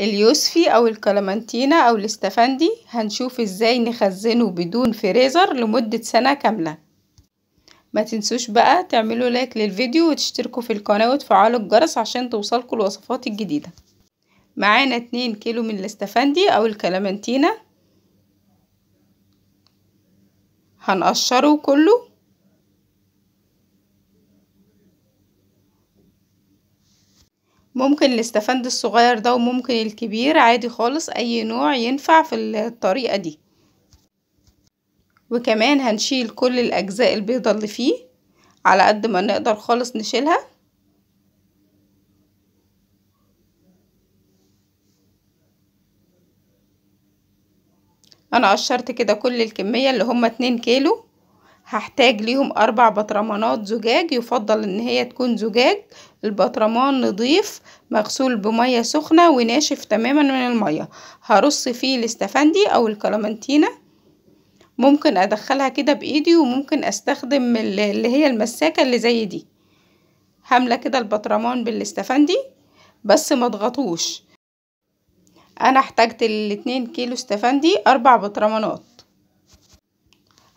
اليوسفي او الكلمانتينا او الاستفندي هنشوف ازاي نخزنه بدون فريزر لمدة سنة كاملة ما تنسوش بقى تعملوا لايك للفيديو وتشتركوا في القناة وتفعلوا الجرس عشان توصلكوا الوصفات الجديدة معانا اتنين كيلو من الاستفندي او الكلمانتينا هنقشره كله ممكن الاستفند الصغير ده وممكن الكبير عادي خالص اي نوع ينفع في الطريقة دي وكمان هنشيل كل الاجزاء البيضة اللي فيه على قد ما نقدر خالص نشيلها انا قشرت كده كل الكمية اللي هما اتنين كيلو هحتاج ليهم أربع بطرمانات زجاج يفضل إن هي تكون زجاج البطرمان نضيف مغسول بمية سخنة وناشف تماما من المية هرص فيه الاستفندي أو الكلامنتينا ممكن أدخلها كده بإيدي وممكن أستخدم اللي هي المساكة اللي زي دي هملى كده البطرمان بالاستفندي بس ما اضغطوش انا احتاجت الاتنين كيلو استفندي اربع بطرمانات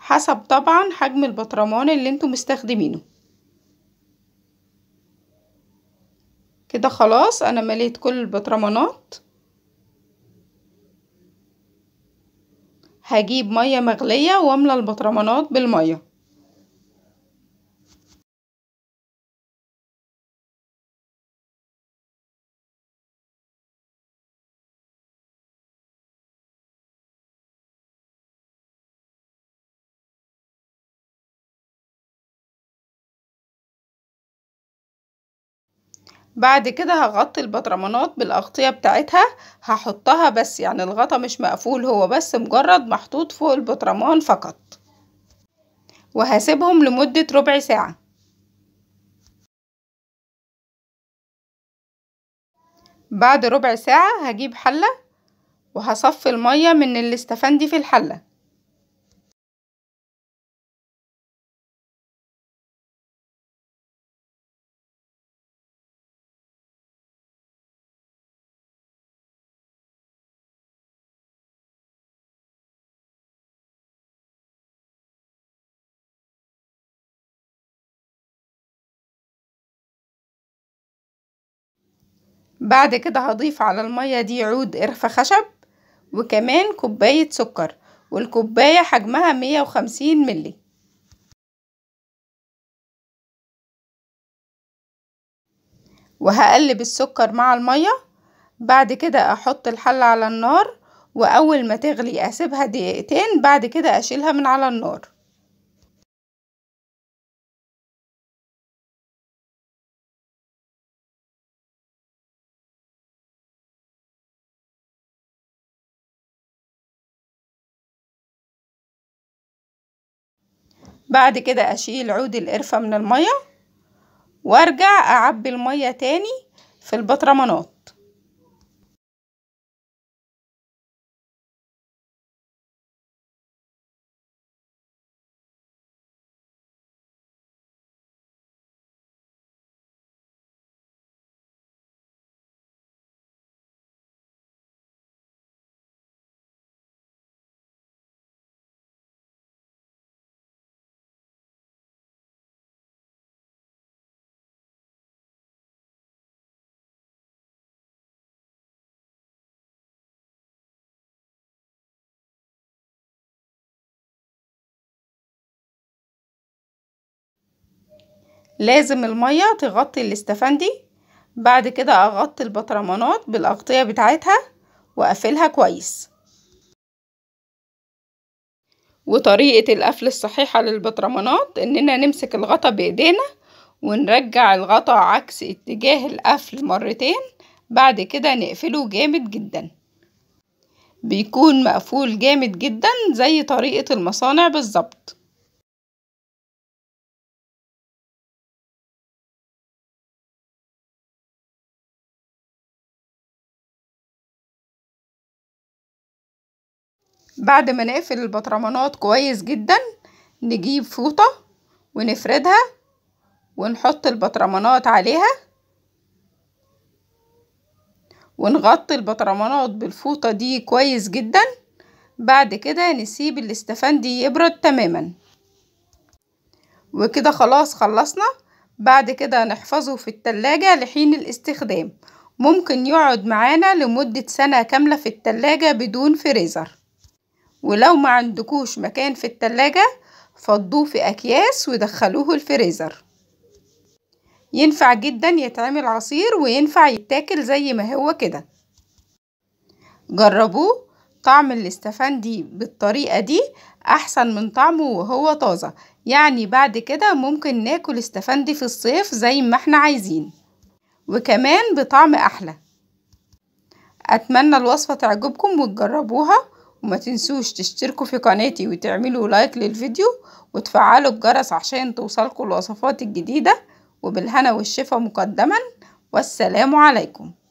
حسب طبعا حجم البطرمان اللي انتوا مستخدمينه كده خلاص انا مليت كل البطرمانات هجيب مية مغلية واملى البطرمانات بالمية بعد كده هغطي البطرمانات بالأغطية بتاعتها هحطها بس يعني الغطا مش مقفول هو بس مجرد محطوط فوق البطرمان فقط وهسيبهم لمدة ربع ساعة بعد ربع ساعة هجيب حلة وهصفي المية من الاستفندي في الحلة بعد كده هضيف على المية دي عود قرفة خشب وكمان كوباية سكر والكوباية حجمها مية وخمسين ملي وهقلب السكر مع المية بعد كده احط الحلة على النار واول ما تغلي اسيبها دقيقتين بعد كده اشيلها من على النار بعد كده أشيل عود القرفة من المية وارجع أعبي المية تاني في البطرمانات لازم المية تغطي الاستفان دي بعد كده اغطي البطرمانات بالاغطية بتاعتها واقفلها كويس وطريقة القفل الصحيحة للبطرمانات اننا نمسك الغطا بايدينا ونرجع الغطا عكس اتجاه القفل مرتين بعد كده نقفله جامد جدا بيكون مقفول جامد جدا زي طريقة المصانع بالظبط بعد ما نقفل البطرمانات كويس جدا نجيب فوطة ونفردها ونحط البطرمانات عليها ونغطي البطرمانات بالفوطة دي كويس جدا بعد كده نسيب الاستفان دي يبرد تماما وكده خلاص خلصنا بعد كده نحفظه في التلاجة لحين الاستخدام ممكن يقعد معانا لمدة سنة كاملة في التلاجة بدون فريزر ولو ما عندكوش مكان في التلاجة فضوه في أكياس ودخلوه الفريزر ينفع جدا يتعمل عصير وينفع يتاكل زي ما هو كده جربوه طعم الاستفندي بالطريقة دي أحسن من طعمه وهو طازة يعني بعد كده ممكن ناكل استفندي في الصيف زي ما احنا عايزين وكمان بطعم أحلى أتمنى الوصفة تعجبكم وتجربوها وما تنسوش تشتركوا في قناتي وتعملوا لايك للفيديو وتفعلوا الجرس عشان توصلكوا الوصفات الجديدة وبالهنا والشفا مقدما والسلام عليكم